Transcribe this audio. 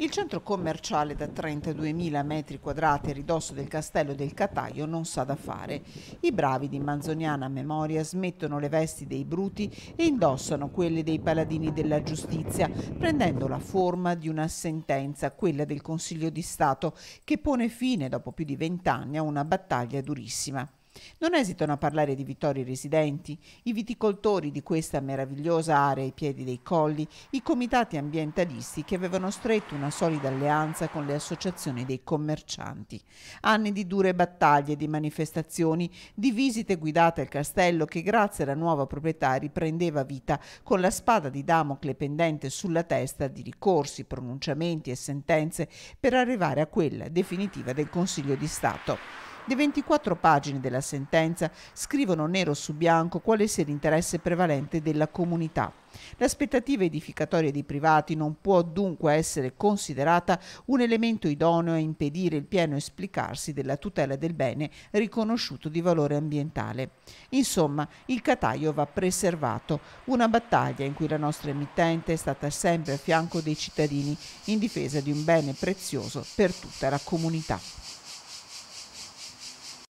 Il centro commerciale da 32.000 metri quadrati a ridosso del castello del Cataio non sa da fare. I bravi di Manzoniana Memoria smettono le vesti dei bruti e indossano quelle dei paladini della giustizia, prendendo la forma di una sentenza, quella del Consiglio di Stato, che pone fine dopo più di vent'anni a una battaglia durissima. Non esitano a parlare di vittori residenti, i viticoltori di questa meravigliosa area ai piedi dei colli, i comitati ambientalisti che avevano stretto una solida alleanza con le associazioni dei commercianti. Anni di dure battaglie, di manifestazioni, di visite guidate al castello che grazie alla nuova proprietà riprendeva vita con la spada di Damocle pendente sulla testa di ricorsi, pronunciamenti e sentenze per arrivare a quella definitiva del Consiglio di Stato. Le 24 pagine della sentenza scrivono nero su bianco quale sia l'interesse prevalente della comunità. L'aspettativa edificatoria dei privati non può dunque essere considerata un elemento idoneo a impedire il pieno esplicarsi della tutela del bene riconosciuto di valore ambientale. Insomma, il Cataio va preservato, una battaglia in cui la nostra emittente è stata sempre a fianco dei cittadini in difesa di un bene prezioso per tutta la comunità.